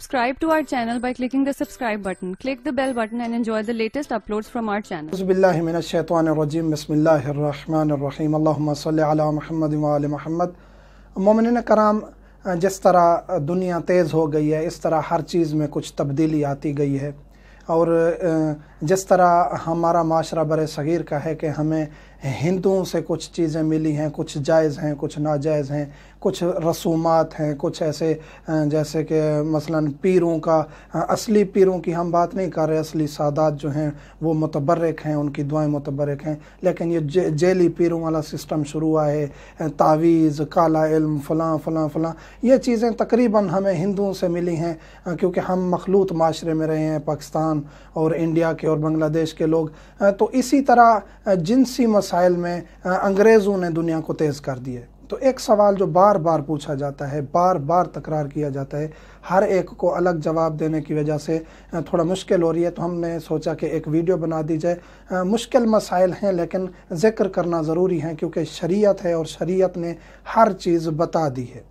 Subscribe to our channel by clicking the subscribe button. Click the bell button and enjoy the latest uploads from our channel. बिस्मिल्लाह मिनश शैतानिर रजीम बिस्मिल्लाहिर रहमानिर कराम जिस तरह दुनिया तेज़ हो गई है इस तरह हर चीज़ में कुछ तब्दीली आती गई है और जिस तरह हमारा माशरा बर सग़ीर का है कि हमें हिंदुओं से कुछ चीज़ें मिली हैं कुछ जायज़ हैं कुछ नाजायज़ हैं कुछ रसूमात हैं कुछ ऐसे जैसे कि मसलन पीरों का असली पीरों की हम बात नहीं कर रहे असली सादात जो हैं वो मुतबरक हैं उनकी दुआएं मुतबरक हैं लेकिन ये जे, जेली पीरों वाला सिस्टम शुरू हुआ है तावीज़ काला इल्म फलां फलां फलां ये चीज़ें तकरीबन हमें हिंदुओं से मिली हैं क्योंकि हम मखलूत माशरे में रहे हैं पाकिस्तान और इंडिया के और बांग्लादेश के लोग तो इसी तरह जिनसी मस मिसाइल में अंग्रेज़ों ने दुनिया को तेज़ कर दिया तो एक सवाल जो बार बार पूछा जाता है बार बार तकरार किया जाता है हर एक को अलग जवाब देने की वजह से थोड़ा मुश्किल हो रही है तो हमने सोचा कि एक वीडियो बना दी जाए मुश्किल मसाइल हैं लेकिन ज़िक्र करना ज़रूरी है क्योंकि शरीयत है और शरीयत ने हर चीज़ बता दी है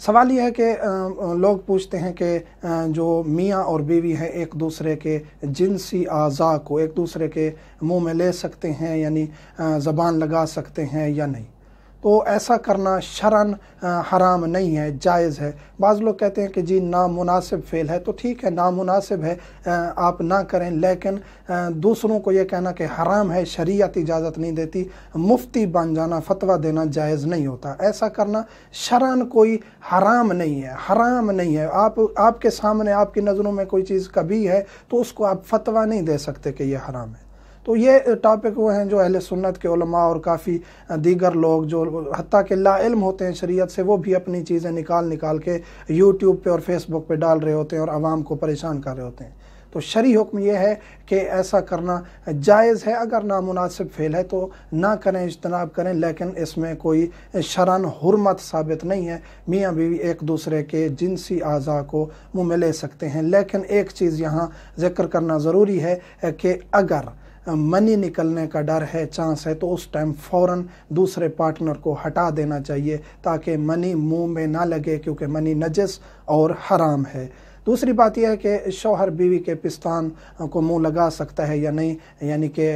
सवाल यह है कि लोग पूछते हैं कि जो मियाँ और बीवी हैं एक दूसरे के जिनसी अज़ा को एक दूसरे के मुंह में ले सकते हैं यानी ज़बान लगा सकते हैं या नहीं तो ऐसा करना शरण हराम नहीं है जायज़ है बाज़ लोग कहते हैं कि जी नामुनासिब फ़ेल है तो ठीक है नामुनासिब है आप ना करें लेकिन दूसरों को ये कहना कि हराम है शरीयत इजाज़त नहीं देती मुफ्ती बन जाना फतवा देना जायज़ नहीं होता ऐसा करना शरण कोई हराम नहीं है हराम नहीं है आप आपके सामने आपकी नज़रों में कोई चीज़ कभी है तो उसको आप फतवा नहीं दे सकते कि यह हराम है तो ये टॉपिक वो हैं जो अहल सुन्नत के उलमा और काफ़ी दीगर लोग जो हती के लाइम होते हैं शरीयत से वो भी अपनी चीज़ें निकाल निकाल के यूट्यूब पे और फेसबुक पे डाल रहे होते हैं और आवाम को परेशान कर रहे होते हैं तो शरी हुक्म यह है कि ऐसा करना जायज़ है अगर नामनासिब फेल है तो ना करें इजतनाब करें लेकिन इसमें कोई शरण हरमत साबित नहीं है मियाँ बीवी एक दूसरे के जिनसी अज़ा को मुँह में ले सकते हैं लेकिन एक चीज़ यहाँ ज़िक्र करना ज़रूरी है कि अगर मनी निकलने का डर है चांस है तो उस टाइम फ़ौर दूसरे पार्टनर को हटा देना चाहिए ताकि मनी मुंह में ना लगे क्योंकि मनी नजस और हराम है दूसरी बात यह है कि शौहर बीवी के पिस्तान को मुंह लगा सकता है या नहीं यानी कि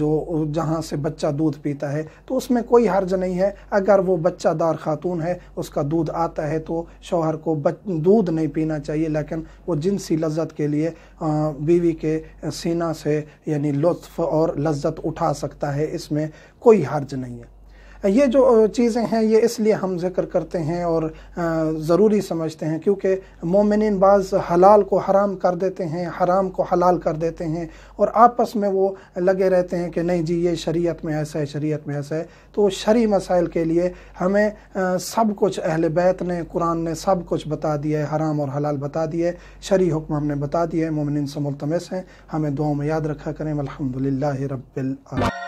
जो जहाँ से बच्चा दूध पीता है तो उसमें कोई हर्ज नहीं है अगर वो बच्चादार खातून है उसका दूध आता है तो शौहर को दूध नहीं पीना चाहिए लेकिन वो जिनसी लज्जत के लिए बीवी के सीना से यानी लुत्फ़ और लज्जत उठा सकता है इसमें कोई हर्ज नहीं है ये जो चीज़ें हैं ये इसलिए हम जिक्र करते हैं और ज़रूरी समझते हैं क्योंकि मोमिन बाज़ हलाल को हराम कर देते हैं हराम को हलाल कर देते हैं और आपस में वो लगे रहते हैं कि नहीं जी ये शरीयत में ऐसा है शरीयत में ऐसा है तो शरी मसाइल के लिए हमें सब कुछ अहल बैत ने कुरान ने सब कुछ बता दिया है हराम और हलाल बता दिए शरी हुक्म हमने बता दिए मोमिन से मुलतमस हैं हमें दुआओं में याद रखा करें अलहमदिल्ला रबिल